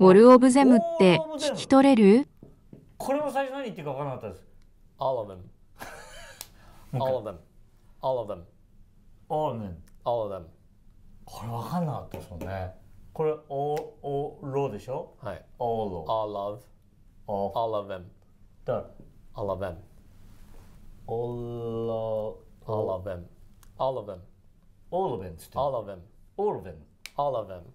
ウォル・オブ・ゼムって聞き取れるこれも最初何言ってるか分からなかったです。All of them. All of them. All of them. All of them. All of them. これ分かんなかったですもんね。これ、all, all, l でしょはい。all, all of. a l all of them. だ all of them. all, all of them. All of them. All of them. All of them. All of them. All of them.